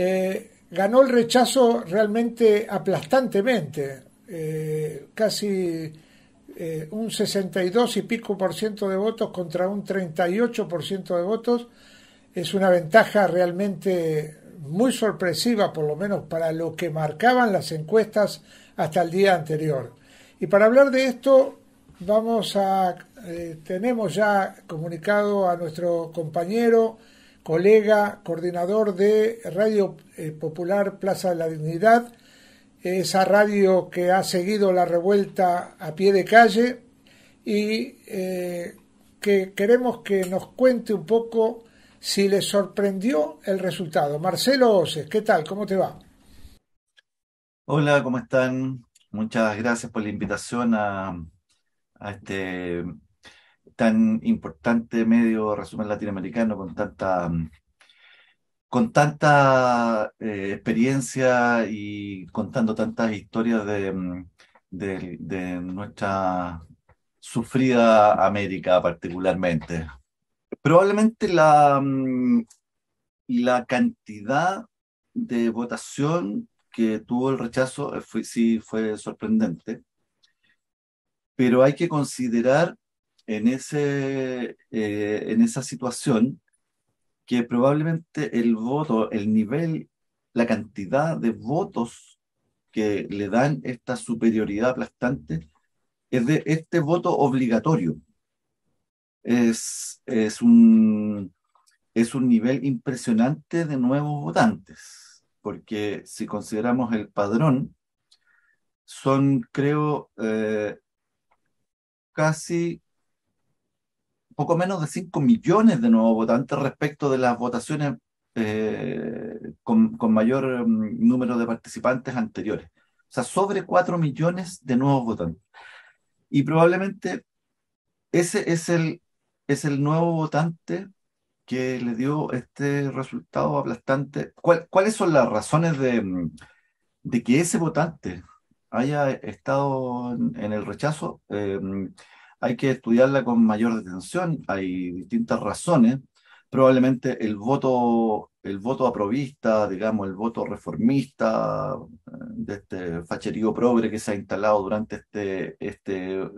Eh, ganó el rechazo realmente aplastantemente, eh, casi eh, un 62 y pico por ciento de votos contra un 38 por ciento de votos. Es una ventaja realmente muy sorpresiva, por lo menos para lo que marcaban las encuestas hasta el día anterior. Y para hablar de esto, vamos a, tenemos ya comunicado a nuestro compañero, colega, coordinador de Radio eh, Popular Plaza de la Dignidad, esa radio que ha seguido la revuelta a pie de calle y eh, que queremos que nos cuente un poco si le sorprendió el resultado. Marcelo Oses, ¿qué tal? ¿Cómo te va? Hola, ¿cómo están? Muchas gracias por la invitación a este tan importante medio resumen latinoamericano con tanta mm, con tanta eh, experiencia y contando tantas historias mm, de, nuestra sufrida América particularmente. Probablemente la, mm, la cantidad de votación que tuvo el rechazo sí fue sorprendente, pero hay que considerar en, ese, eh, en esa situación que probablemente el voto, el nivel, la cantidad de votos que le dan esta superioridad aplastante es de este voto obligatorio. Es, es, un, es un nivel impresionante de nuevos votantes, porque si consideramos el padrón, son, creo, eh, casi poco menos de 5 millones de nuevos votantes respecto de las votaciones eh, con, mayor mm, número de participantes anteriores. O sea, sobre 4 millones de nuevos votantes. Y probablemente ese es el, es el nuevo votante que le dio este resultado aplastante. ¿Cuáles son las razones de, mm, de que ese votante haya estado en, el rechazo? Eh, mm, hay que estudiarla con mayor detención, hay distintas razones. Probablemente el voto, el voto aprovista, digamos, el voto reformista eh, de este facherío progre que se ha instalado durante este, este, eh,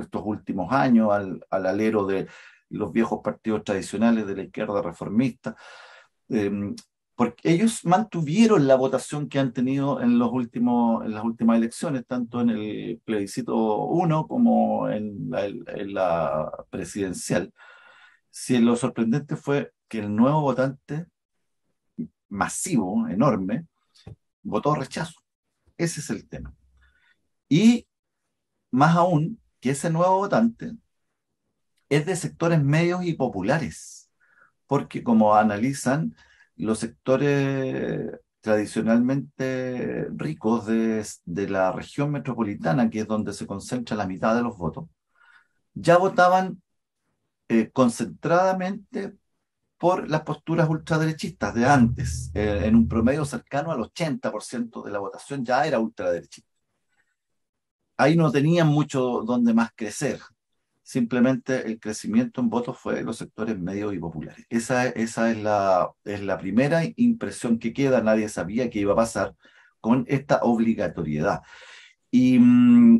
estos últimos años al, alero de los viejos partidos tradicionales de la izquierda reformista. Em, porque ellos mantuvieron la votación que han tenido en, los últimos, en las últimas elecciones, tanto en el plebiscito 1 como en la, presidencial. Si lo sorprendente fue que el nuevo votante masivo, enorme, votó rechazo. Ese es el tema. Y más aún, que ese nuevo votante es de sectores medios y populares, porque como analizan, los sectores tradicionalmente ricos de, la región metropolitana, que es donde se concentra la mitad de los votos, ya votaban eh, concentradamente por las posturas ultraderechistas de antes. Eh, en un promedio cercano al 80% de la votación ya era ultraderechista. Ahí no tenían mucho donde más crecer simplemente el crecimiento en votos fue de los sectores medios y populares. Esa, es, la, es la primera impresión que queda, nadie sabía qué iba a pasar con esta obligatoriedad. Mm,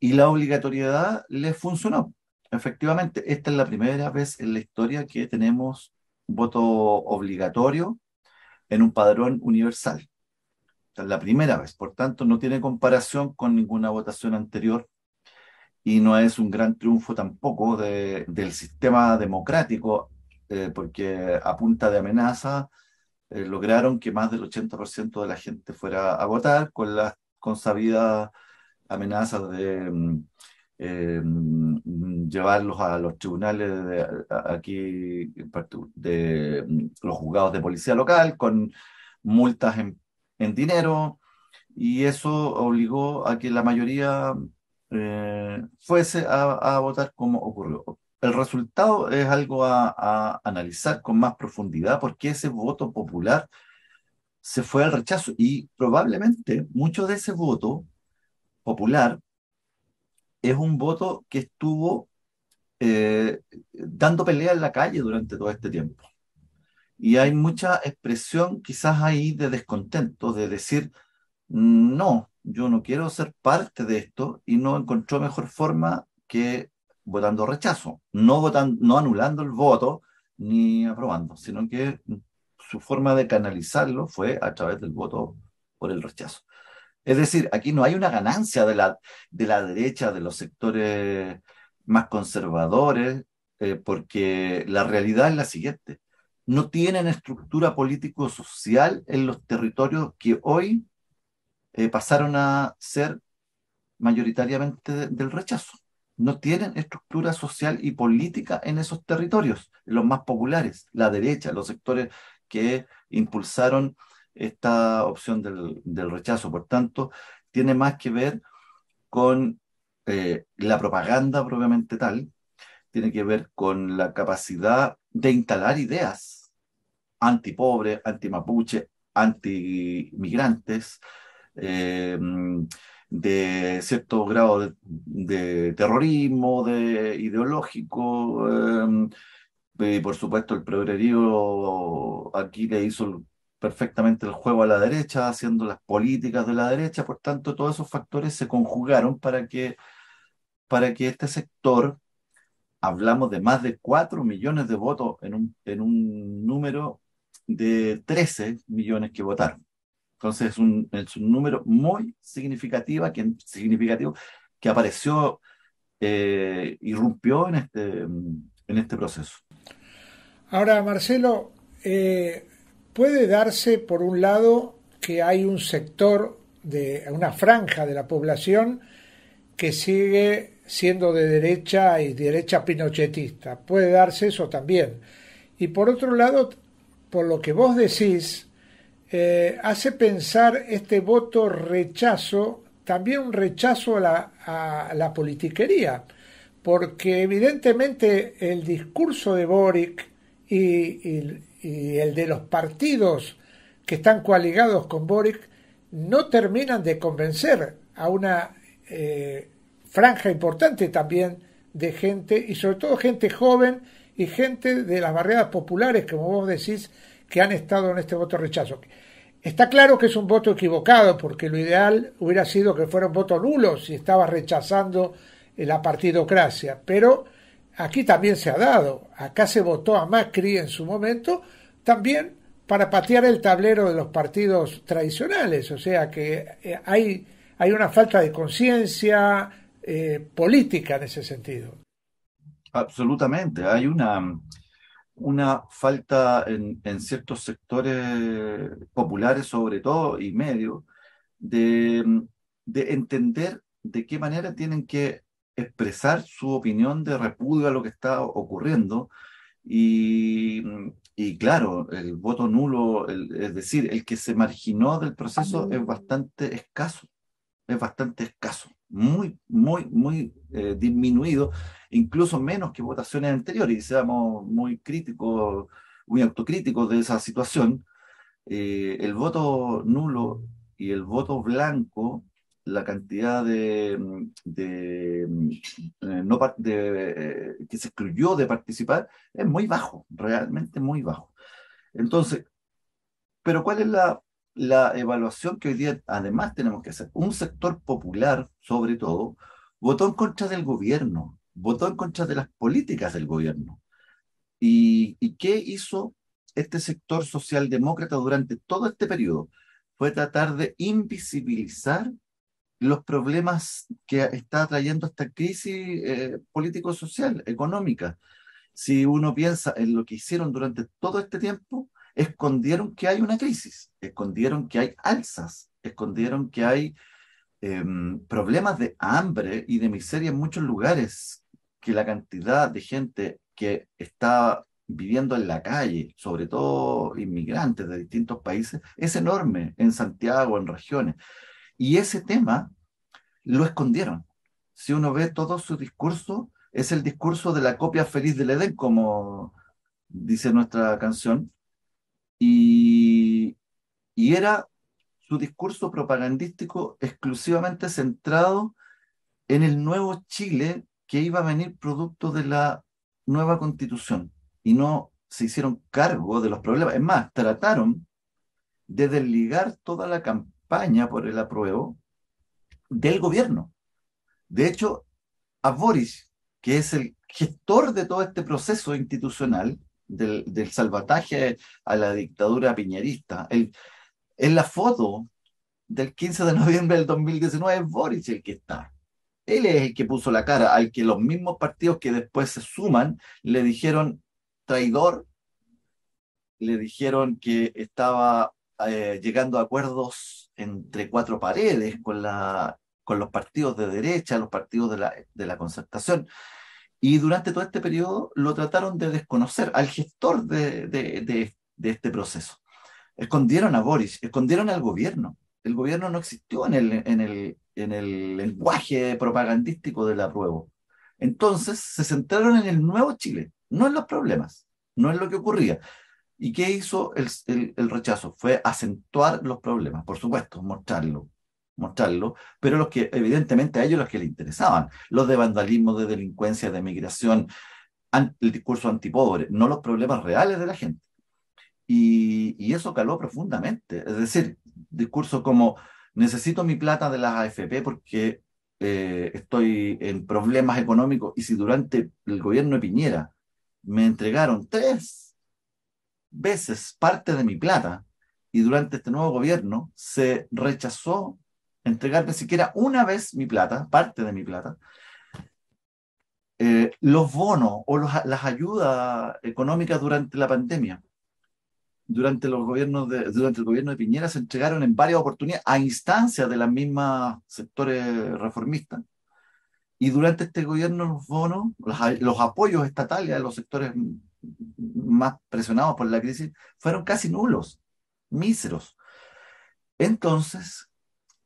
y, la obligatoriedad le funcionó. Efectivamente, esta es la primera vez en la historia que tenemos voto obligatorio en un padrón universal. es la primera vez, por tanto, no tiene comparación con ninguna votación anterior y no es un gran triunfo tampoco del sistema democrático, eh, porque a punta de amenaza eh, lograron que más del 80% de la gente fuera a votar con las consabidas amenazas de mm, eh, mm, llevarlos a los tribunales de, aquí, de mm, los juzgados de policía local, con multas en, en dinero, y eso obligó a que la mayoría eh, fuese a, votar como ocurrió. El resultado es algo a, analizar con más profundidad porque ese voto popular se fue al rechazo y probablemente mucho de ese voto popular es un voto que estuvo eh, dando pelea en la calle durante todo este tiempo. Y hay mucha expresión quizás ahí de descontento, de decir, mm, no, yo no quiero ser parte de esto y no encontró mejor forma que votando rechazo, no, no anulando el voto ni aprobando, sino que su forma de canalizarlo fue a través del voto por el rechazo. Es decir, aquí no hay una ganancia de la, derecha, de los sectores más conservadores, eh, porque la realidad es la siguiente. No tienen estructura político-social en los territorios que hoy eh, pasaron a ser mayoritariamente del rechazo. No tienen estructura social y política en esos territorios, los más populares, la derecha, los sectores que impulsaron esta opción del, rechazo. Por tanto, tiene más que ver con eh, la propaganda propiamente tal, tiene que ver con la capacidad de instalar ideas antipobre, anti-mapuche, anti-migrantes, anti antimigrantes, anti eh, mm, de cierto grado de, terrorismo, de ideológico. Em, y por supuesto, el progrerío aquí le hizo perfectamente el juego a la derecha, haciendo las políticas de la derecha. Por tanto, todos esos factores se conjugaron para que, para que este sector, hablamos de más de 4 millones de votos en un, en un número de 13 millones que votaron. Entonces es un, número muy significativa, significativo que apareció, eh, irrumpió en este, en este proceso. Ahora, Marcelo, eh, puede darse, por un lado, que hay un sector, de una franja de la población que sigue siendo de derecha y derecha pinochetista. Puede darse eso también. Y por otro lado, por lo que vos decís, eh, hace pensar este voto rechazo, también un rechazo a la, a la politiquería, porque evidentemente el discurso de Boric y, el de los partidos que están coaligados con Boric no terminan de convencer a una eh, franja importante también de gente y sobre todo gente joven y gente de las barreras populares, como vos decís, que han estado en este voto rechazo. Está claro que es un voto equivocado, porque lo ideal hubiera sido que fuera un voto nulo si estaba rechazando eh, la partidocracia. Pero aquí también se ha dado. Acá se votó a Macri en su momento, también para patear el tablero de los partidos tradicionales. O sea que eh, hay, hay una falta de conciencia eh, política en ese sentido. Absolutamente. Hay una una falta en, ciertos sectores populares, sobre todo, y medios de, entender de qué manera tienen que expresar su opinión de repudio a lo que está ocurriendo. Y, claro, el voto nulo, es decir, el que se marginó del proceso es bastante escaso, es bastante escaso, muy, muy, muy eh, disminuido incluso menos que votaciones anteriores, y seamos muy críticos, muy autocríticos de esa situación, eh, el voto nulo y el voto blanco, la cantidad de, mm, mm, eh, no, de, eh, que se excluyó de participar es muy bajo, realmente muy bajo. Entonces, pero ¿cuál es la, la evaluación que hoy día además tenemos que hacer? Un sector popular, sobre todo, votó en contra del gobierno, votó en contra de las políticas del gobierno. ¿Y, qué hizo este sector socialdemócrata durante todo este periodo? Fue tratar de invisibilizar los problemas que está trayendo esta crisis eh, político-social, económica. Si uno piensa en lo que hicieron durante todo este tiempo, escondieron que hay una crisis, escondieron que hay alzas, escondieron que hay em, problemas de hambre y de miseria en muchos lugares, que la cantidad de gente que está viviendo en la calle, sobre todo inmigrantes de distintos países, es enorme en Santiago, en regiones. Y ese tema lo escondieron. Si uno ve todo su discurso, es el discurso de la copia feliz del Edén, como dice nuestra canción. Y, y era su discurso propagandístico exclusivamente centrado en el nuevo Chile que iba a venir producto de la nueva constitución y no se hicieron cargo de los problemas. Es más, trataron de desligar toda la campaña por el apruebo del gobierno. De hecho, a Boris, que es el gestor de todo este proceso institucional, del, del salvataje a la dictadura piñerista, el, en la foto del 15 de noviembre del 2019 es Boris el que está. Él es el que puso la cara, al que los mismos partidos que después se suman le dijeron traidor, le dijeron que estaba eh, llegando a acuerdos entre cuatro paredes con, la, con los partidos de derecha, los partidos de la, concertación. Y durante todo este periodo lo trataron de desconocer al gestor de, este proceso. Escondieron a Boris, escondieron al gobierno. El gobierno no existió en el, en el lenguaje propagandístico del apruebo. Entonces se centraron en el nuevo Chile, no en los problemas, no en lo que ocurría. ¿Y qué hizo el, el, rechazo? Fue acentuar los problemas, por supuesto, mostrarlo, mostrarlo, pero los que evidentemente a ellos los que les interesaban, los de vandalismo, de delincuencia, de migración, el discurso antipobre, no los problemas reales de la gente. Y, y, eso caló profundamente. Es decir, discursos como necesito mi plata de las AFP porque eh, estoy en problemas económicos y si durante el gobierno de Piñera me entregaron tres veces parte de mi plata y durante este nuevo gobierno se rechazó entregarme siquiera una vez mi plata, parte de mi plata, eh, los bonos o las ayudas económicas durante la pandemia durante los gobiernos durante el gobierno de Piñera se entregaron en varias oportunidades a instancias de las mismas sectores reformistas. Y durante este gobierno los bonos, los, apoyos estatales a los sectores más presionados por la crisis fueron casi nulos, míseros. Entonces,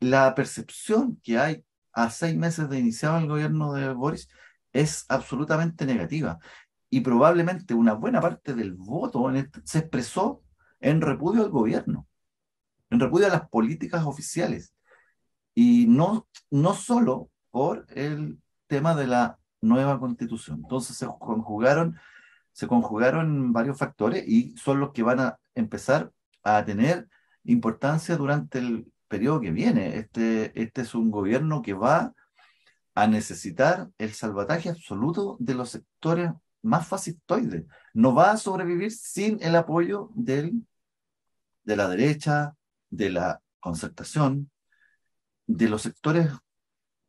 la percepción que hay a seis meses de iniciado el gobierno de Boris es absolutamente negativa. Y probablemente una buena parte del voto este, se expresó en repudio al gobierno, en repudio a las políticas oficiales. Y no, no solo por el tema de la nueva constitución. Entonces se conjugaron, se conjugaron varios factores y son los que van a empezar a tener importancia durante el periodo que viene. Este, este es un gobierno que va a necesitar el salvataje absoluto de los sectores más fascistoides. No va a sobrevivir sin el apoyo del de la derecha, de la concertación, de los sectores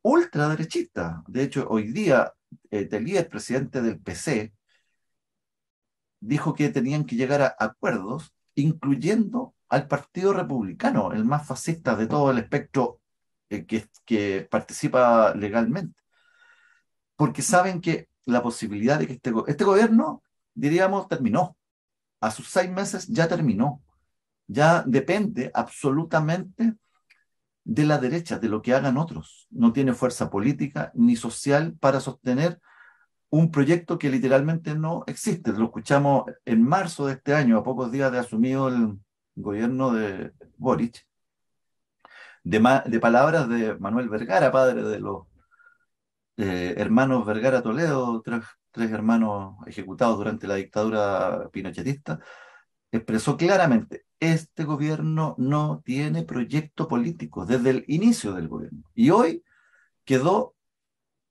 ultraderechistas. De hecho, hoy día, eh, el presidente del PC, dijo que tenían que llegar a acuerdos, incluyendo al Partido Republicano, el más fascista de todo el espectro eh, que, participa legalmente. Porque saben que la posibilidad de que este, este gobierno, diríamos, terminó. A sus seis meses ya terminó ya depende absolutamente de la derecha, de lo que hagan otros. No tiene fuerza política ni social para sostener un proyecto que literalmente no existe. Lo escuchamos en marzo de este año, a pocos días de asumido el gobierno de Boric, de, palabras de Manuel Vergara, padre de los eh, hermanos Vergara Toledo, tres, tres hermanos ejecutados durante la dictadura pinochetista, expresó claramente, este gobierno no tiene proyecto político desde el inicio del gobierno. Y hoy quedó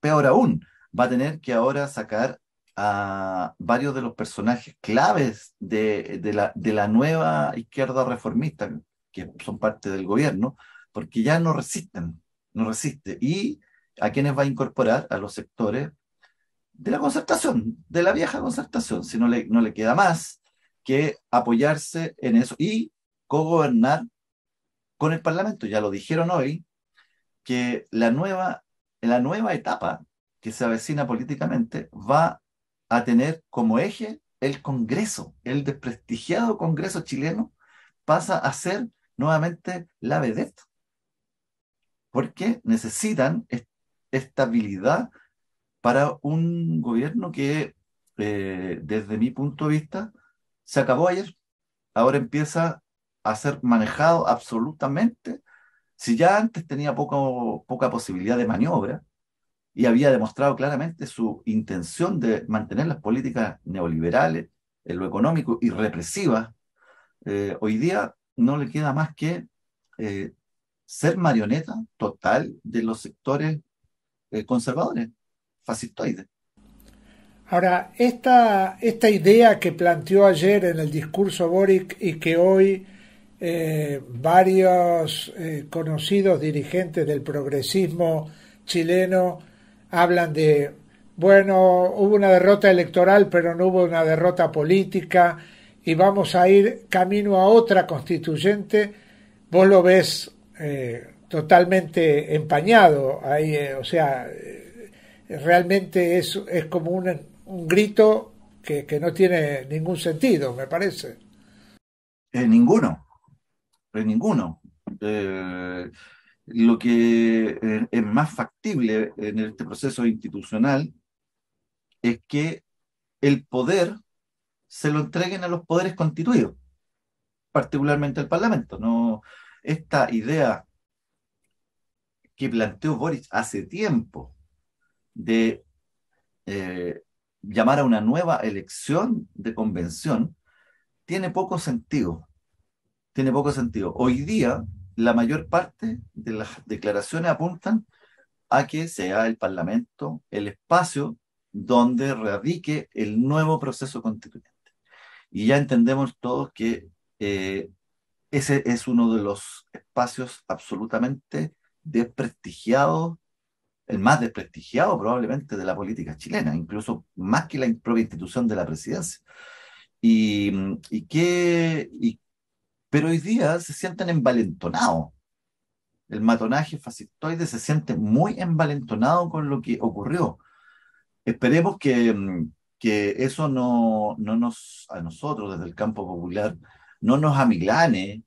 peor aún, va a tener que ahora sacar a varios de los personajes claves de, de, la, nueva izquierda reformista, que son parte del gobierno, porque ya no resisten, no resiste. ¿Y a quienes va a incorporar? A los sectores de la concertación, de la vieja concertación, si no le, no le queda más, que apoyarse en eso y cogobernar con el Parlamento. Ya lo dijeron hoy, que la nueva, la nueva etapa que se avecina políticamente va a tener como eje el Congreso, el desprestigiado Congreso chileno pasa a ser nuevamente la vedette, porque necesitan estabilidad para un gobierno que, eh, desde mi punto de vista, se acabó ayer. Ahora empieza a ser manejado absolutamente. Si ya antes tenía poca posibilidad de maniobra y había demostrado claramente su intención de mantener las políticas neoliberales en lo económico y represivas, eh, hoy día no le queda más que eh, ser marioneta total de los sectores eh, conservadores, fascistoides. Ahora, esta, esta idea que planteó ayer en el discurso Boric y que hoy eh, varios eh, conocidos dirigentes del progresismo chileno hablan de, bueno, hubo una derrota electoral, pero no hubo una derrota política y vamos a ir camino a otra constituyente, vos lo ves eh, totalmente empañado ahí, o sea realmente es, es como un, un grito que, no tiene ningún sentido, me parece. en eh, ninguno, en eh, ninguno. Eh, lo que es más factible en este proceso institucional es que el poder se lo entreguen a los poderes constituidos, particularmente al Parlamento. No, esta idea que planteó Boris hace tiempo de llamar a una nueva elección de convención tiene poco sentido. Tiene poco sentido. Hoy día, la mayor parte de las declaraciones apuntan a que sea el Parlamento el espacio donde radique el nuevo proceso constituyente. Y ya entendemos todos que eh, ese es uno de los espacios absolutamente desprestigiados el más desprestigiado probablemente de la política chilena, incluso más que la propia institución de la presidencia. Y, que, pero hoy día se sienten envalentonados. El matonaje fascistoide se siente muy envalentonado con lo que ocurrió. Esperemos que, eso no, no nos, a nosotros desde el campo popular, no nos amilane.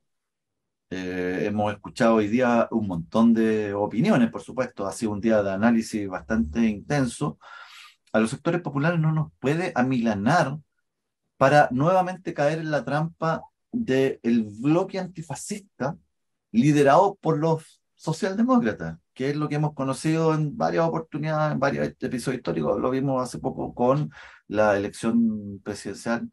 Eh, hemos escuchado hoy día un montón de opiniones, por supuesto, ha sido un día de análisis bastante intenso. A los sectores populares no nos puede amilanar para nuevamente caer en la trampa del bloque antifascista liderado por los socialdemócratas, que es lo que hemos conocido en varias oportunidades, en varios episodios históricos, lo vimos hace poco con la elección presidencial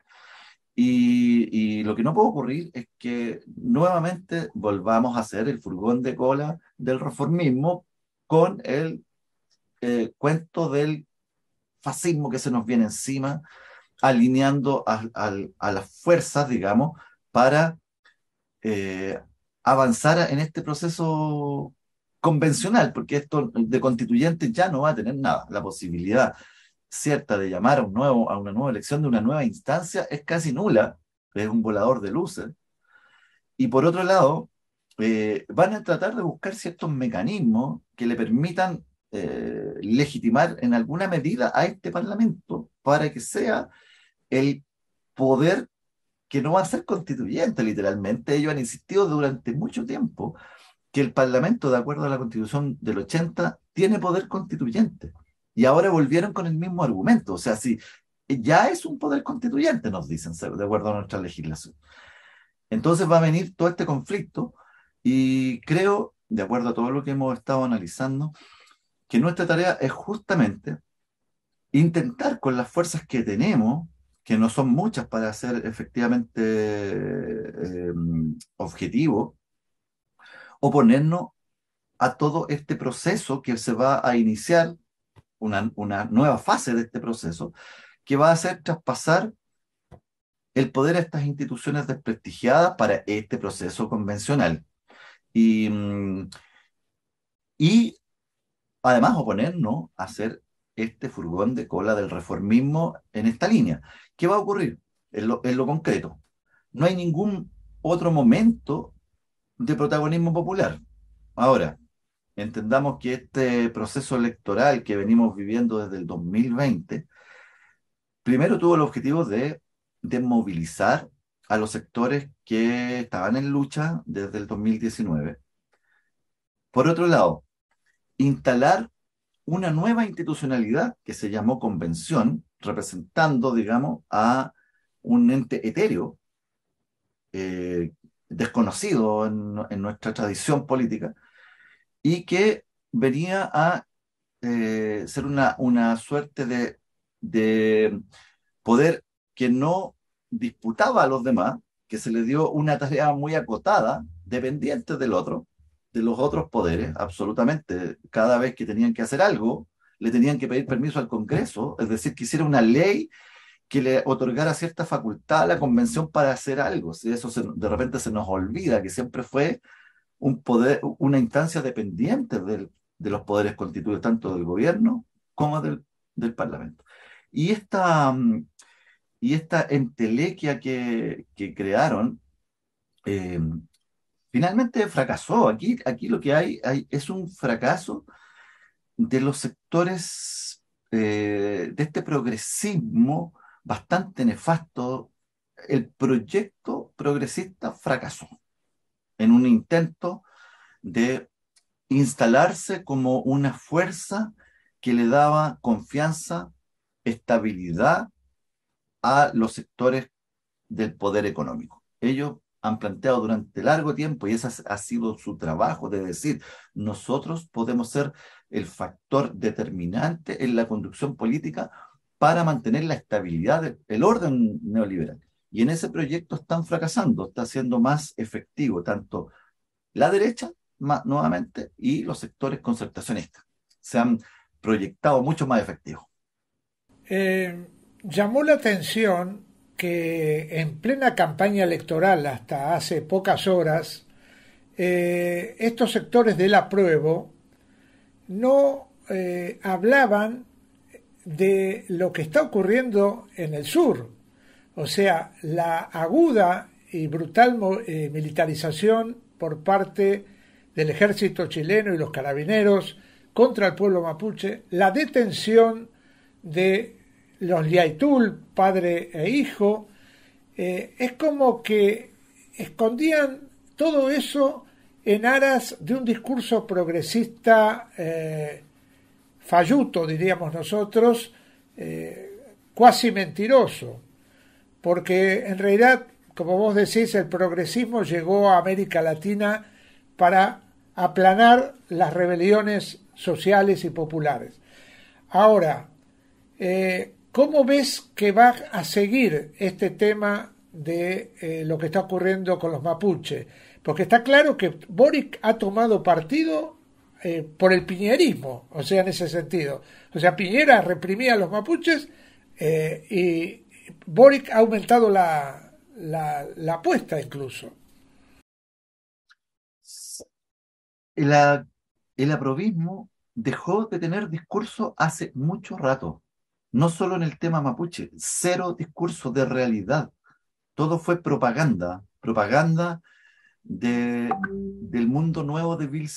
y, lo que no puede ocurrir es que nuevamente volvamos a ser el furgón de cola del reformismo con el eh, cuento del fascismo que se nos viene encima, alineando a, las fuerzas, digamos, para eh, avanzar en este proceso convencional, porque esto de constituyente ya no va a tener nada, la posibilidad cierta de llamar a, un nuevo, a una nueva elección de una nueva instancia es casi nula, es un volador de luces. Y por otro lado, eh, van a tratar de buscar ciertos mecanismos que le permitan eh, legitimar en alguna medida a este Parlamento para que sea el poder que no va a ser constituyente, literalmente. Ellos han insistido durante mucho tiempo que el Parlamento, de acuerdo a la Constitución del 80, tiene poder constituyente. Y ahora volvieron con el mismo argumento. O sea, si ya es un poder constituyente, nos dicen, de acuerdo a nuestra legislación. Entonces va a venir todo este conflicto y creo, de acuerdo a todo lo que hemos estado analizando, que nuestra tarea es justamente intentar con las fuerzas que tenemos, que no son muchas para ser efectivamente eh, objetivo, oponernos a todo este proceso que se va a iniciar una, nueva fase de este proceso que va a hacer traspasar el poder a estas instituciones desprestigiadas para este proceso convencional. Y, mm, además oponernos a hacer este furgón de cola del reformismo en esta línea. ¿Qué va a ocurrir en lo concreto? No hay ningún otro momento de protagonismo popular. Ahora, entendamos que este proceso electoral que venimos viviendo desde el 2020, primero tuvo el objetivo de desmovilizar a los sectores que estaban en lucha desde el 2019. Por otro lado, instalar una nueva institucionalidad que se llamó convención, representando, digamos, a un ente etéreo, eh, desconocido en nuestra tradición política, y que venía a eh, ser una, suerte de, poder que no disputaba a los demás, que se le dio una tarea muy acotada, dependiente del otro, de los otros poderes, absolutamente. Cada vez que tenían que hacer algo, le tenían que pedir permiso al Congreso, es decir, que hiciera una ley que le otorgara cierta facultad a la convención para hacer algo. Si eso de repente se nos olvida, que siempre fue poder, una instancia dependiente de los poderes constituidos, tanto del gobierno como del, Parlamento. Y esta, mm, y esta entelequia que, crearon eh, finalmente fracasó. Aquí, aquí lo que hay, es un fracaso de los sectores eh, de este progresismo bastante nefasto. El proyecto progresista fracasó en un intento de instalarse como una fuerza que le daba confianza, estabilidad a los sectores del poder económico. Ellos han planteado durante largo tiempo, y ese ha sido su trabajo, de decir, nosotros podemos ser el factor determinante en la conducción política para mantener la estabilidad, del, el orden neoliberal. Y en ese proyecto están fracasando, está siendo más efectivo tanto la derecha, nuevamente, y los sectores concertacionistas. Se han proyectado mucho más efectivos. Eh, llamó la atención que en plena campaña electoral, hasta hace pocas horas, eh, estos sectores del apruebo no eh, hablaban de lo que está ocurriendo en el sur, o sea, la aguda y brutal eh, militarización por parte del ejército chileno y los carabineros contra el pueblo mapuche, la detención de los Liaitul, padre e hijo, eh, es como que escondían todo eso en aras de un discurso progresista eh, falluto, diríamos nosotros, cuasi mentiroso porque en realidad, como vos decís, el progresismo llegó a América Latina para aplanar las rebeliones sociales y populares. Ahora, eh, ¿cómo ves que va a seguir este tema de eh, lo que está ocurriendo con los mapuches? Porque está claro que Boric ha tomado partido eh, por el piñerismo, o sea, en ese sentido. O sea, Piñera reprimía a los mapuches y Boric ha aumentado la, apuesta incluso. El, el aprobismo dejó de tener discurso hace mucho rato, no solo en el tema mapuche, cero discurso de realidad, todo fue propaganda, propaganda de, del mundo nuevo de Bill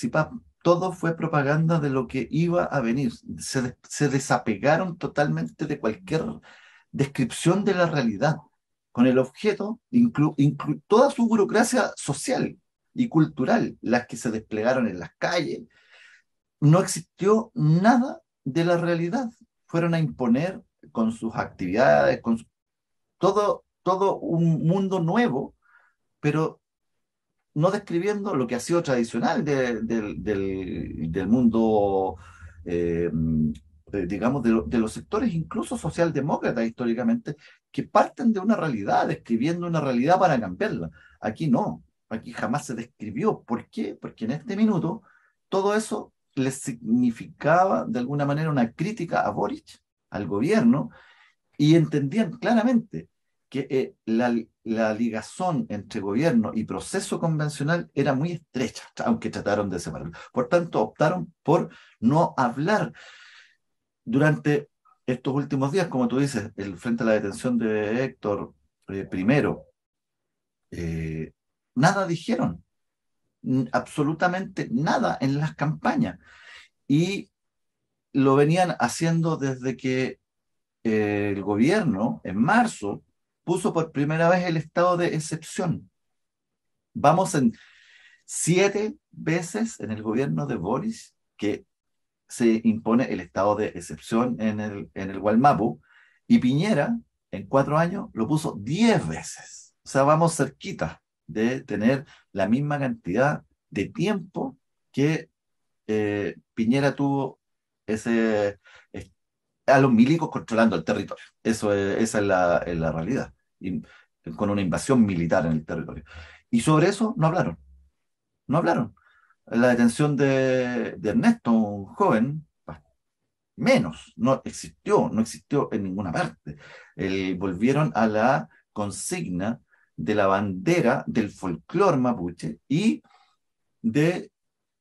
todo fue propaganda de lo que iba a venir, se desapegaron totalmente de cualquier descripción de la realidad, con el objeto, toda su burocracia social y cultural, las que se desplegaron en las calles. No existió nada de la realidad. Fueron a imponer con sus actividades, con todo, todo un mundo nuevo, pero no describiendo lo que ha sido tradicional del, mundo eh, eh, digamos, de, los sectores incluso socialdemócratas históricamente, que parten de una realidad, describiendo una realidad para cambiarla. Aquí no, aquí jamás se describió. ¿Por qué? Porque en este minuto todo eso le significaba de alguna manera una crítica a Boric, al gobierno, y entendían claramente que eh, la, ligación ligazón entre gobierno y proceso convencional era muy estrecha, aunque trataron de separarlo. Por tanto, optaron por no hablar durante estos últimos días, como tú dices, el, frente a la detención de Héctor eh, primero, eh, nada dijeron, absolutamente nada en las campañas. Y lo venían haciendo desde que eh, el gobierno, en marzo, puso por primera vez el estado de excepción. Vamos en siete veces en el gobierno de Boris que se impone el estado de excepción en el, en el Gualmapu y Piñera en cuatro años lo puso diez veces. O sea, vamos cerquita de tener la misma cantidad de tiempo que eh, Piñera tuvo ese, a los milicos controlando el territorio. Eso es, esa es la, realidad, con una invasión militar en el territorio. Y sobre eso no hablaron. No hablaron la detención de, Ernesto, un joven, menos, no existió, no existió en ninguna parte. volvieron a la consigna de la bandera del folclore mapuche y de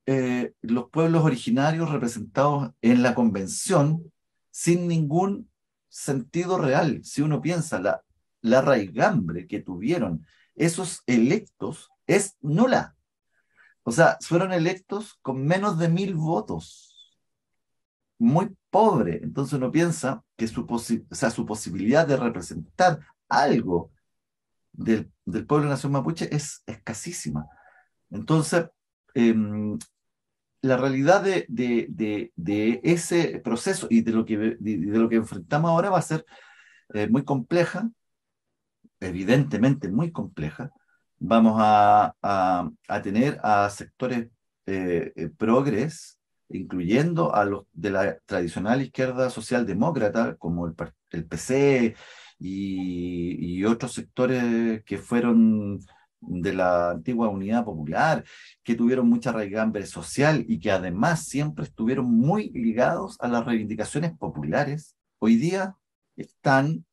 eh, los pueblos originarios representados en la convención sin ningún sentido real. Si uno piensa, la, la raigambre que tuvieron esos electos es nula. O sea, fueron electos con menos de mil votos. Muy pobre. Entonces uno piensa que su, su posibilidad de representar algo del, pueblo de nación mapuche es escasísima. Entonces, em, la realidad de, ese proceso y de lo que, de, lo que enfrentamos ahora va a ser eh, muy compleja, evidentemente muy compleja, vamos a, a, tener a sectores eh, eh, progres, incluyendo a los de la tradicional izquierda socialdemócrata, como el, PC y, otros sectores que fueron de la antigua unidad popular, que tuvieron mucha raigambre social y que además siempre estuvieron muy ligados a las reivindicaciones populares, hoy día están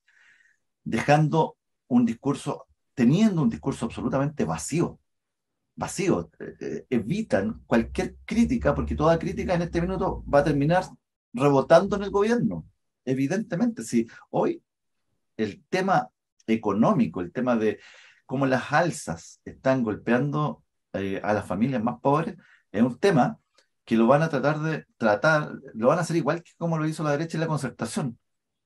dejando un discurso teniendo un discurso absolutamente vacío, vacío, eh, eh, evitan cualquier crítica, porque toda crítica en este minuto va a terminar rebotando en el gobierno, evidentemente. Si hoy el tema económico, el tema de cómo las alzas están golpeando eh, a las familias más pobres, es un tema que lo van a tratar de tratar, lo van a hacer igual que como lo hizo la derecha y la concertación,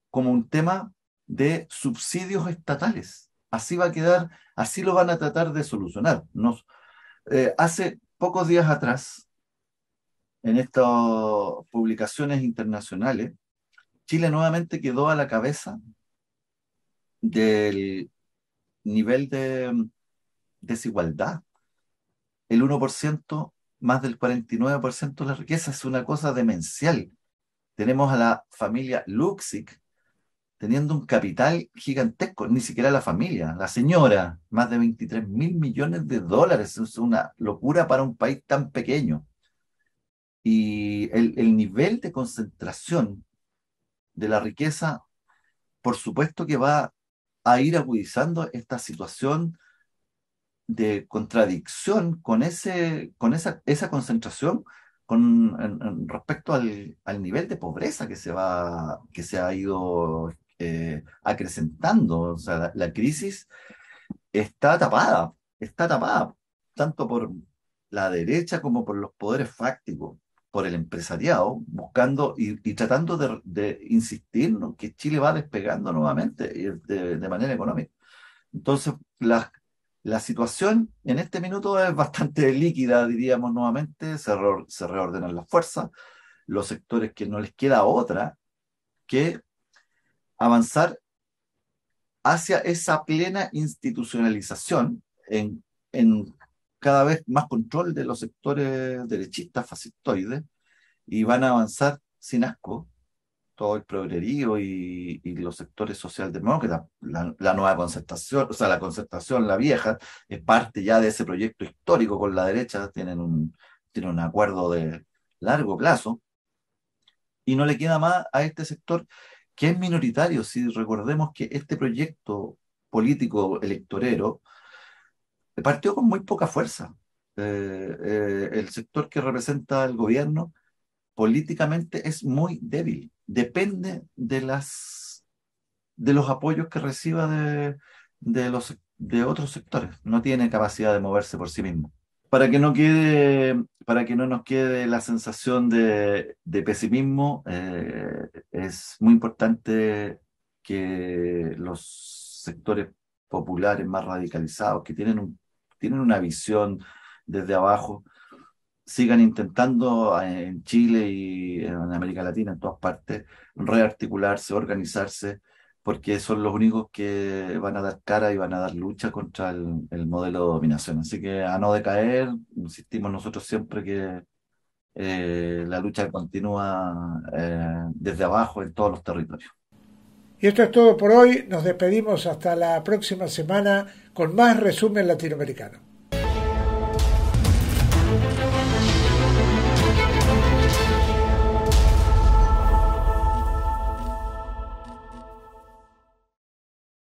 como un tema de subsidios estatales así va a quedar, así lo van a tratar de solucionar. Eh, hace pocos días atrás, en estas publicaciones internacionales, Chile nuevamente quedó a la cabeza del nivel de mm, desigualdad. El 1%, más del 49% de la riqueza es una cosa demencial. Tenemos a la familia Luxic, teniendo un capital gigantesco, ni siquiera la familia, la señora, más de 23 mil millones de dólares, es una locura para un país tan pequeño. Y el, nivel de concentración de la riqueza, por supuesto que va a ir agudizando esta situación de contradicción con, ese, con esa, esa concentración con respecto al, nivel de pobreza que se, va, que se ha ido eh, acrecentando. O sea, la, crisis está tapada, está tapada, tanto por la derecha como por los poderes fácticos, por el empresariado, buscando y, tratando de, de insistir que Chile va despegando nuevamente de, de manera económica. Entonces, la la situación en este minuto es bastante líquida, diríamos nuevamente, se, se reordenan las fuerzas, los sectores que no les queda otra que avanzar hacia esa plena institucionalización en, cada vez más control de los sectores derechistas, fascistoides, y van a avanzar sin asco todo el progrerío y, los sectores sociales la, la nueva concertación, o sea, la concertación, la vieja, es parte ya de ese proyecto histórico con la derecha, tienen un, tienen un acuerdo de largo plazo, y no le queda más a este sector que es minoritario, si recordemos que este proyecto político electorero eh, partió con muy poca fuerza. Eh, eh, el sector que representa el gobierno políticamente es muy débil, depende de, las, de los apoyos que reciba de, los, de otros sectores, no tiene capacidad de moverse por sí mismo para que no quede, para que no nos quede la sensación de, pesimismo, eh, es muy importante que los sectores populares más radicalizados, que tienen, tienen una visión desde abajo, sigan intentando eh, en Chile y en América Latina, en todas partes, rearticularse, organizarse porque son los únicos que van a dar cara y van a dar lucha contra el, modelo de dominación. Así que a no decaer, insistimos nosotros siempre que eh, la lucha continúa eh, desde abajo en todos los territorios. Y esto es todo por hoy. Nos despedimos hasta la próxima semana con más resumen latinoamericano.